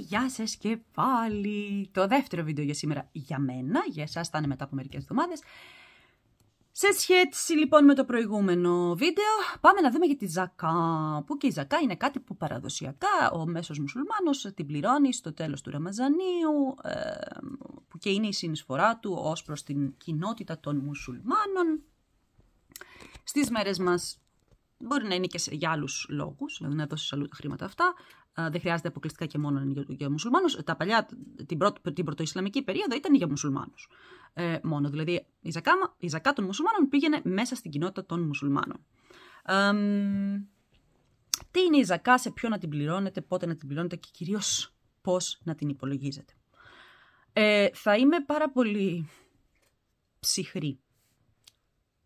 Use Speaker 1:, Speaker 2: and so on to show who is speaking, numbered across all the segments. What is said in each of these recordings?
Speaker 1: γεια σας και πάλι! Το δεύτερο βίντεο για σήμερα για μένα, για εσάς θα είναι μετά από μερικές εβδομάδες. Σε σχέση λοιπόν με το προηγούμενο βίντεο, πάμε να δούμε για τη ζακά. Που και η ζακά είναι κάτι που παραδοσιακά ο μέσος μουσουλμάνος την πληρώνει στο τέλος του Ραμαζανίου, που και είναι η συνεισφορά του ως προς την κοινότητα των μουσουλμάνων. Στις μέρες μας μπορεί να είναι και για άλλους λόγους, δηλαδή να δώσεις αλλού τα χρήματα αυτά, δεν χρειάζεται αποκλειστικά και μόνο για, για μουσουλμάνους. Τα παλιά, την, πρώτη, την πρωτοισλαμική περίοδο ήταν για μουσουλμάνους. Ε, μόνο. Δηλαδή η ζακά, η ζακά των μουσουλμάνων πήγαινε μέσα στην κοινότητα των μουσουλμάνων. Ε, τι είναι η ζακά, σε ποιο να την πληρώνετε, πότε να την πληρώνετε και κυρίως πώς να την υπολογίζετε. Ε, θα είμαι πάρα πολύ ψυχρή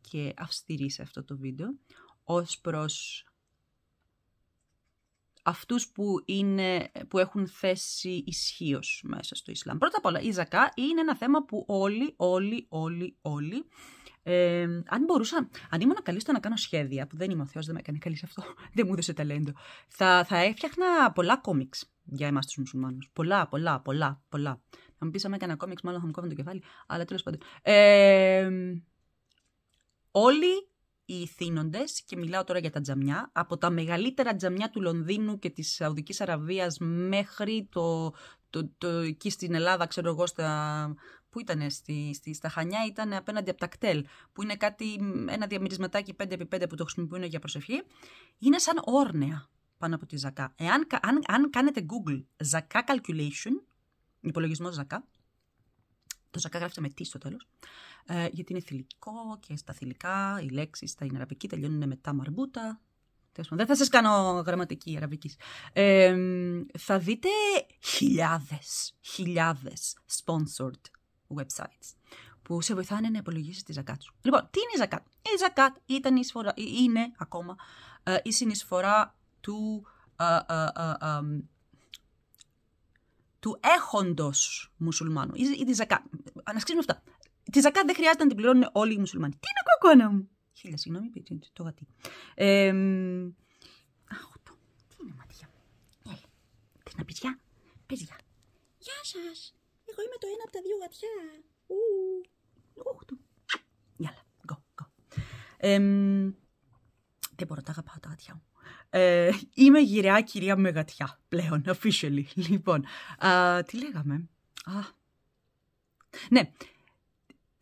Speaker 1: και αυστηρή σε αυτό το βίντεο ως προς αυτούς που, είναι, που έχουν θέση ισχύως μέσα στο Ισλάμ. Πρώτα απ' όλα, η Ζακά είναι ένα θέμα που όλοι, όλοι, όλοι, όλοι, ε, αν μπορούσα, αν ήμουν καλή στο να κάνω σχέδια, που δεν είμαι ο Θεός, δεν με έκανε καλή σε αυτό, δεν μου έδωσε ταλέντο, θα, θα έφτιαχνα πολλά κόμιξ για εμάς τους μουσουλμάνους. Πολλά, πολλά, πολλά, πολλά. Θα μου πεις, αν έκανα κόμιξ, μάλλον θα μου κόβει το κεφάλι, αλλά τέλος πάντων. Ε, όλοι οι θύνοντες, και μιλάω τώρα για τα τζαμιά, από τα μεγαλύτερα τζαμιά του Λονδίνου και της Σαουδικής Αραβίας μέχρι το, το, το, εκεί στην Ελλάδα, ξέρω εγώ, που ήταν στη, στη, στα Χανιά, ήταν απέναντι από τα κτέλ, που είναι κάτι, διαμερισματακι 5 διαμυρισματάκι 5x5 που το χρησιμοποιούν για προσευχή, είναι σαν όρνεα πάνω από τη ζακά. Εάν αν, αν κάνετε Google ζακά calculation, υπολογισμό ζακά, το Ζακά γράφεται με τι στο τέλος. Ε, γιατί είναι θηλυκό και στα θηλυκά οι λέξεις στα αραβική τελειώνουν με τα μαρμπούτα. Δεν θα σας κάνω γραμματική αραβικής. θα δείτε χιλιάδες, χιλιάδες sponsored websites που σε βοηθάνε να υπολογίσεις τη ζακά σου. Λοιπόν, τι είναι η ζακά. Η ζακά ήταν η σφορά είναι ακόμα ε, η συνεισφορά του ε, του έχοντος μουσουλμάνου. Ή, τη ζακά. Ανασκήσουμε αυτά. Τη ζακά δεν χρειάζεται να την πληρώνουν όλοι οι μουσουλμάνοι. Τι είναι κοκόνα μου. Χίλια, συγγνώμη, το γατί. Ε, αχ, Τι είναι μάτια. Έλα. Τι ε, να γεια. Παιδιά. Γεια σας. Εγώ είμαι το ένα από τα δύο γατιά. Ου. Γεια. Γεια, go, go. δεν μπορώ, τα αγαπάω τα γατιά μου. Ε, είμαι γυραιά κυρία Μεγατιά πλέον, officially. Λοιπόν, τι λέγαμε. Ναι,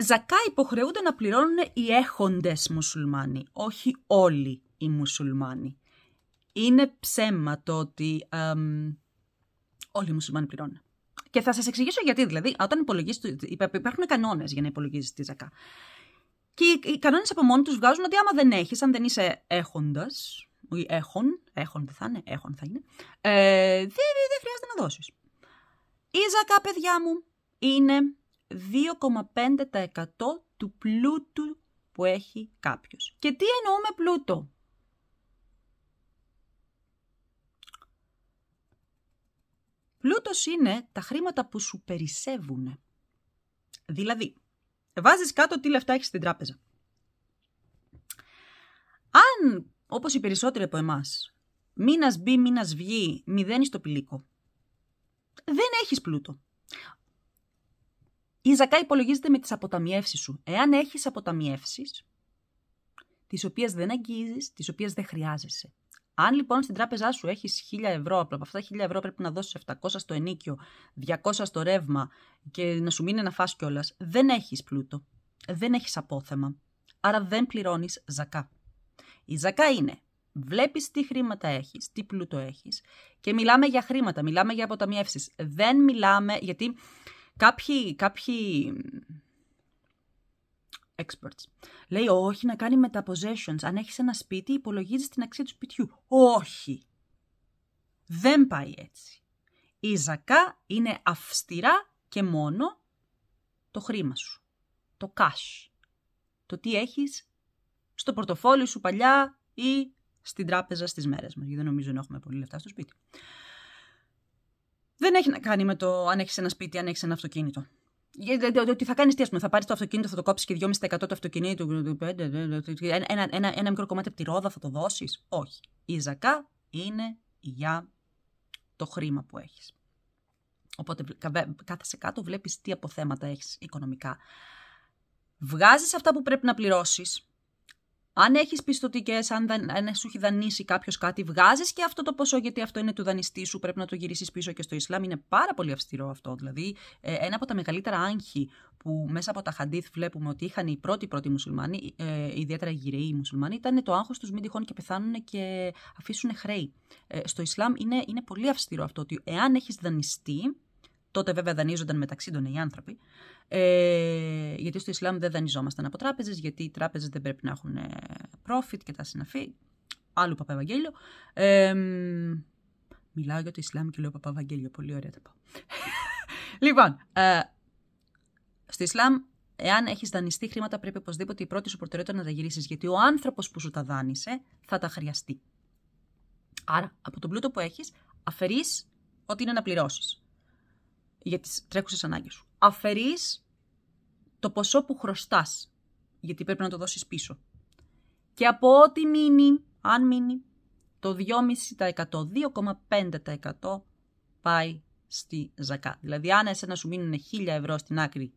Speaker 1: Ζακά υποχρεούνται να πληρώνουν οι έχοντες μουσουλμάνοι, όχι όλοι οι μουσουλμάνοι. Είναι ψέμα το ότι όλοι οι μουσουλμάνοι πληρώνουν. Και θα σας εξηγήσω γιατί δηλαδή, όταν υπάρχουν κανόνες για να υπολογίζεις τη Ζακά. Και οι, οι κανόνες από μόνοι τους βγάζουν ότι άμα δεν έχεις, αν δεν είσαι έχοντας, έχουν, έχων δεν θα είναι, έχων θα είναι. Ε, δεν χρειάζεται να δώσεις. Η ζακά, παιδιά μου, είναι 2,5% του πλούτου που έχει κάποιος. Και τι εννοούμε πλούτο. Πλούτος είναι τα χρήματα που σου περισσεύουν. Δηλαδή, βάζεις κάτω τι λεφτά έχεις στην τράπεζα. Αν όπως οι περισσότεροι από εμάς, μήνας μπει, μήνας βγει, μηδένεις το πηλίκο, δεν έχεις πλούτο. Η ζακά υπολογίζεται με τις αποταμιεύσεις σου. Εάν έχεις αποταμιεύσεις, τις οποίες δεν αγγίζεις, τις οποίες δεν χρειάζεσαι. Αν λοιπόν στην τράπεζά σου έχεις 1000 ευρώ, από αυτά 1000 ευρώ πρέπει να δώσεις 700 στο ενίκιο, 200 στο ρεύμα και να σου μείνει να φας κιόλας, δεν έχεις πλούτο. Δεν έχεις απόθεμα. Άρα δεν πληρώνεις ζακά. Η ζακά είναι. Βλέπεις τι χρήματα έχεις, τι πλούτο έχεις και μιλάμε για χρήματα, μιλάμε για αποταμιεύσεις. Δεν μιλάμε γιατί κάποιοι, κάποιοι experts λέει όχι να κάνει με τα possessions. Αν έχεις ένα σπίτι, υπολογίζεις την αξία του σπιτιού. Όχι. Δεν πάει έτσι. Η ζακά είναι αυστηρά και μόνο το χρήμα σου. Το cash. Το τι έχεις στο πορτοφόλι σου παλιά ή στην τράπεζα στις μέρες μας, γιατί δεν νομίζω να έχουμε πολύ λεφτά στο σπίτι. Δεν έχει να κάνει με το αν έχεις ένα σπίτι, αν έχεις ένα αυτοκίνητο. Γιατί δηλαδή, ότι θα κάνεις τι, ας πούμε, θα πάρεις το αυτοκίνητο, θα το κόψεις και 2,5% του αυτοκίνητο, ένα, ένα, ένα μικρό κομμάτι από τη ρόδα θα το δώσεις. Όχι. Η ζακά είναι για το χρήμα που έχεις. Οπότε σε κάτω, βλέπεις τι αποθέματα έχεις οικονομικά. Βγάζεις αυτά που πρέπει να πληρώσεις αν έχεις πιστοτικές, αν, αν σου έχει δανείσει κάποιος κάτι, βγάζεις και αυτό το ποσό, γιατί αυτό είναι του δανειστή σου. Πρέπει να το γυρίσεις πίσω και στο Ισλάμ. Είναι πάρα πολύ αυστηρό αυτό. Δηλαδή, ε, ένα από τα μεγαλύτερα άγχη που μέσα από τα χαντίθ βλέπουμε ότι είχαν οι πρώτοι πρώτοι μουσουλμάνοι, ε, ιδιαίτερα οι γυραιοί μουσουλμάνοι, ήταν το άγχος τους μην τυχόν και πεθάνουν και αφήσουν χρέη. Ε, στο Ισλάμ είναι, είναι πολύ αυστηρό αυτό ότι εάν έχεις δανειστεί, Τότε βέβαια δανείζονταν μεταξύ των οι άνθρωποι. Ε, γιατί στο Ισλάμ δεν δανειζόμασταν από τράπεζες, γιατί οι τράπεζες δεν πρέπει να έχουν ε, profit και τα συναφή. Άλλου άλλου Ε, μιλάω για το Ισλάμ και λέω Παπαβαγγέλιο. Πολύ ωραία τα πω. λοιπόν, ε, στο Ισλάμ Εάν έχεις δανειστεί χρήματα, πρέπει οπωσδήποτε η πρώτη σου προτεραιότητα να τα γυρίσεις, γιατί ο άνθρωπος που σου τα δάνεισε θα τα χρειαστεί. Άρα, από τον πλούτο που έχεις, αφαιρείς ότι είναι να πληρώσεις για τις τρέχουσες ανάγκες σου. Αφαιρείς το ποσό που χρωστάς, γιατί πρέπει να το δώσεις πίσω. Και από ό,τι μείνει, αν μείνει, το 2,5%, 2,5% πάει στη ζακά. Δηλαδή αν εσένα σου μείνουν 1000 ευρώ στην άκρη,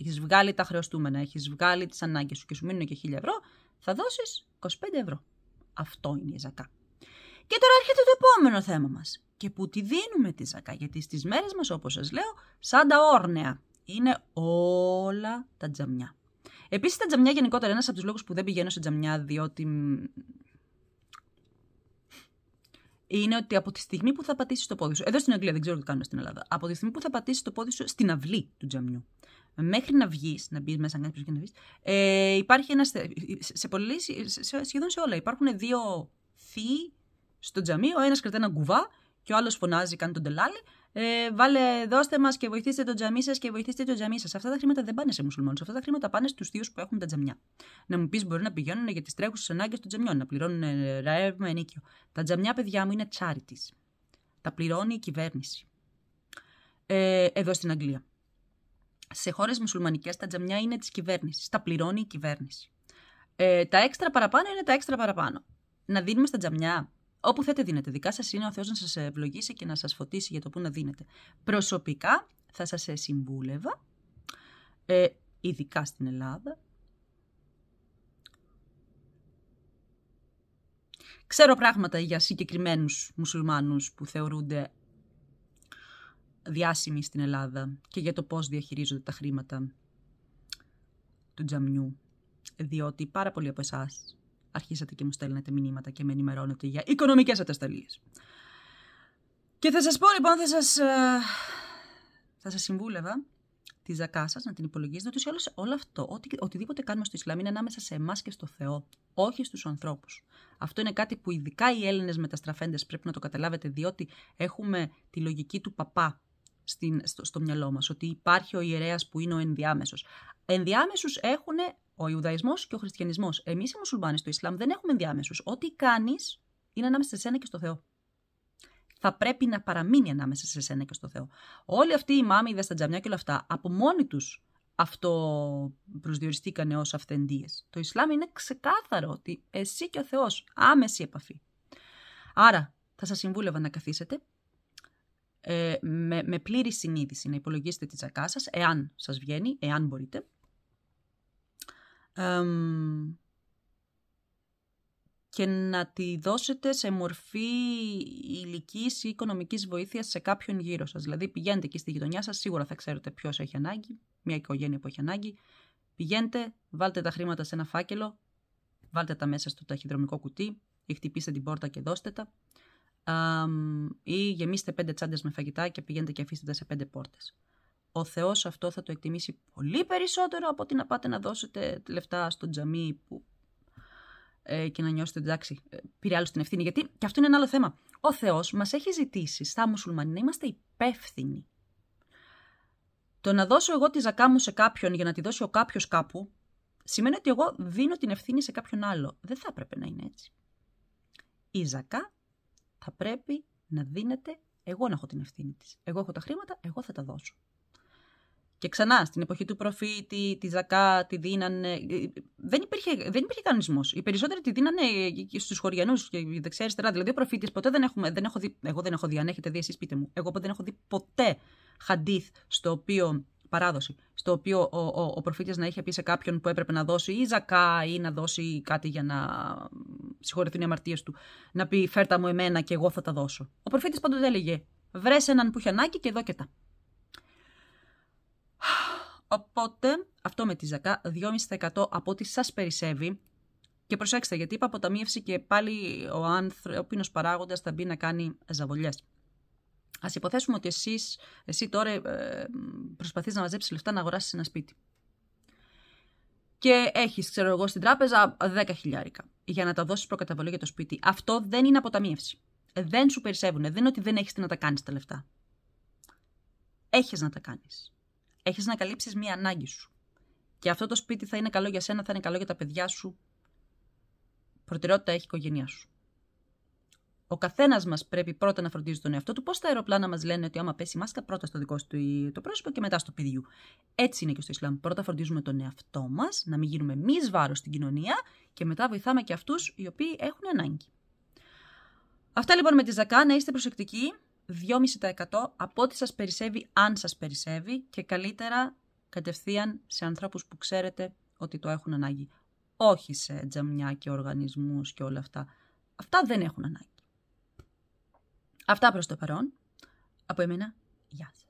Speaker 1: έχεις βγάλει τα χρεωστούμενα, έχεις βγάλει τις ανάγκες σου και σου μείνουν και 1000 ευρώ, θα δώσεις 25 ευρώ. Αυτό είναι η ζακά. Και τώρα έρχεται το επόμενο θέμα μας και που τη δίνουμε τη ζακά. Γιατί στις μέρες μας, όπως σας λέω, σαν τα όρνεα, είναι όλα τα τζαμιά. Επίσης, τα τζαμιά γενικότερα είναι ένας από τους λόγους που δεν πηγαίνω σε τζαμιά, διότι. Είναι ότι από τη στιγμή που θα πατήσεις το πόδι σου. Εδώ στην Αγγλία δεν ξέρω τι κάνουμε στην Ελλάδα. Από τη στιγμή που θα πατήσεις το πόδι σου στην αυλή του τζαμιού. Μέχρι να βγεις, να μπεις μέσα, να κάνεις και να βγεις. Ε, υπάρχει ένας. Σε σε, σχεδόν σε όλα υπάρχουν δύο θείοι στο τζαμί. Ο ένας κρατάει ένα κουβά και ο άλλος φωνάζει, κάνει τον τελάλι. Ε, βάλε, δώστε μας και βοηθήστε τον τζαμί σας και βοηθήστε τον τζαμί σας. Αυτά τα χρήματα δεν πάνε σε μουσουλμάνου. Αυτά τα χρήματα πάνε στους θείους που έχουν τα τζαμιά. Να μου πεις, μπορεί να πηγαίνουν για τις τρέχουσες ανάγκες των τζαμιών, να πληρώνουν ρεύμα, ενίκιο. Τα τζαμιά, παιδιά μου, είναι charities. Τα πληρώνει η κυβέρνηση. Ε, εδώ στην Αγγλία. Σε χώρες μουσουλμανικές τα τζαμιά είναι της κυβέρνησης. Τα πληρώνει η κυβέρνηση. Ε, τα έξτρα παραπάνω είναι τα έξτρα παραπάνω. Να δίνουμε στα τζαμιά Όπου θέτε δίνετε. Δικά σας είναι ο Θεός να σας ευλογήσει και να σας φωτίσει για το που να δίνετε. Προσωπικά θα σας συμβούλευα, ε, ειδικά στην Ελλάδα. Ξέρω πράγματα για συγκεκριμένους μουσουλμάνους που θεωρούνται διάσημοι στην Ελλάδα και για το πώς διαχειρίζονται τα χρήματα του τζαμιού. Διότι πάρα πολλοί από εσάς αρχίσατε και μου στέλνετε μηνύματα και με ενημερώνετε για οικονομικές ατασταλίες. Και θα σας πω λοιπόν, θα σας, ε, θα σας συμβούλευα τη ζακά σας, να την υπολογίζετε ότι όλο, όλο αυτό, ότι, οτιδήποτε κάνουμε στο Ισλάμ είναι ανάμεσα σε εμάς και στο Θεό, όχι στους ανθρώπους. Αυτό είναι κάτι που ειδικά οι Έλληνες μεταστραφέντες πρέπει να το καταλάβετε, διότι έχουμε τη λογική του παπά στην, στο, στο μυαλό μας. ότι υπάρχει ο ιερέας που είναι ο ενδιάμεσος. Ενδιάμεσους έχουν ο Ιουδαϊσμός και ο Χριστιανισμός. Εμείς οι Μουσουλμάνοι στο Ισλάμ δεν έχουμε ενδιάμεσους. Ό,τι κάνεις είναι ανάμεσα σε σένα και στο Θεό. Θα πρέπει να παραμείνει ανάμεσα σε σένα και στο Θεό. Όλοι αυτοί οι μάμοι, στα τζαμιά και όλα αυτά, από μόνοι τους αυτό προσδιοριστήκανε ως αυθεντίες. Το Ισλάμ είναι ξεκάθαρο ότι εσύ και ο Θεός, άμεση επαφή. Άρα, θα σας συμβούλευα να καθίσετε ε, με, με πλήρη συνείδηση να υπολογίσετε τη τσακά σας, εάν σας βγαίνει, εάν μπορείτε, και να τη δώσετε σε μορφή υλική ή οικονομικής βοήθειας σε κάποιον γύρω σας. Δηλαδή πηγαίνετε και στη γειτονιά σας, σίγουρα θα ξέρετε ποιος έχει ανάγκη, μια οικογένεια που έχει ανάγκη. Πηγαίνετε, βάλτε τα χρήματα σε ένα φάκελο, βάλτε τα μέσα στο ταχυδρομικό κουτί ή χτυπήστε την πόρτα και δώστε τα. ή γεμίστε πέντε τσάντες με φαγητά και πηγαίνετε και αφήστε τα σε πέντε πόρτες ο Θεός αυτό θα το εκτιμήσει πολύ περισσότερο από ότι να πάτε να δώσετε λεφτά στο τζαμί που... Ε, και να νιώσετε εντάξει, ε, πήρε άλλο την ευθύνη. Γιατί και αυτό είναι ένα άλλο θέμα. Ο Θεός μας έχει ζητήσει στα μουσουλμανοί να είμαστε υπεύθυνοι. Το να δώσω εγώ τη ζακά μου σε κάποιον για να τη δώσει ο κάποιος κάπου, σημαίνει ότι εγώ δίνω την ευθύνη σε κάποιον άλλο. Δεν θα έπρεπε να είναι έτσι. Η ζακά θα πρέπει να δίνεται εγώ να έχω την ευθύνη της. Εγώ έχω τα χρήματα, εγώ θα τα δώσω. Και ξανά, στην εποχή του προφήτη, τη Ζακά, τη δίνανε. Ε, ε, δεν υπήρχε, δεν υπήρχε κανονισμός. Οι περισσότεροι τη δίνανε στου ε, χωριανούς και δεξιά-αριστερά. Δηλαδή, ο προφήτης ποτέ δεν, έχουμε, δεν έχω δει. Εγώ δεν έχω δει, αν έχετε δει, εσείς πείτε μου. Εγώ δεν έχω δει ποτέ χαντίθ στο οποίο. Παράδοση. Στο οποίο ο, ο, ο προφήτης να είχε πει σε κάποιον που έπρεπε να δώσει ή ζακά ή να δώσει κάτι για να συγχωρεθούν οι αμαρτίες του. Να πει φέρτα μου εμένα και εγώ θα τα δώσω. Ο προφήτης πάντοτε έλεγε Βρέ έναν που έχει ανάγκη και εδώ και τα. Οπότε αυτό με τη ζακά 2,5% από ό,τι σας περισσεύει. Και προσέξτε γιατί είπα αποταμίευση και πάλι ο ανθρώπινος παράγοντας θα μπει να κάνει ζαβολιές. Ας υποθέσουμε ότι εσείς, εσύ τώρα προσπαθεί προσπαθείς να μαζέψεις λεφτά να αγοράσεις ένα σπίτι. Και έχεις, ξέρω εγώ, στην τράπεζα 10 χιλιάρικα για να τα δώσεις προκαταβολή για το σπίτι. Αυτό δεν είναι αποταμίευση. Δεν σου περισσεύουν. Δεν είναι ότι δεν έχεις να τα κάνεις τα λεφτά. Έχεις να τα κάνεις. Έχεις να καλύψεις μία ανάγκη σου. Και αυτό το σπίτι θα είναι καλό για σένα, θα είναι καλό για τα παιδιά σου. Προτεραιότητα έχει η οικογένειά σου. Ο καθένας μας πρέπει πρώτα να φροντίζει τον εαυτό του. Πώς τα αεροπλάνα μας λένε ότι άμα πέσει η μάσκα, πρώτα στο δικό του το πρόσωπο και μετά στο παιδιού. Έτσι είναι και στο Ισλάμ. Πρώτα φροντίζουμε τον εαυτό μας, να μην γίνουμε εμείς βάρος στην κοινωνία και μετά βοηθάμε και αυτούς οι οποίοι έχουν ανάγκη. Αυτά λοιπόν με τη Ζακά. Να είστε προσεκτικοί. 2,5% από ό,τι σας περισσεύει αν σας περισσεύει και καλύτερα κατευθείαν σε ανθρώπους που ξέρετε ότι το έχουν ανάγκη. Όχι σε τζαμιά και οργανισμούς και όλα αυτά. Αυτά δεν έχουν ανάγκη. Αυτά προς το παρόν. Από εμένα, γεια σας.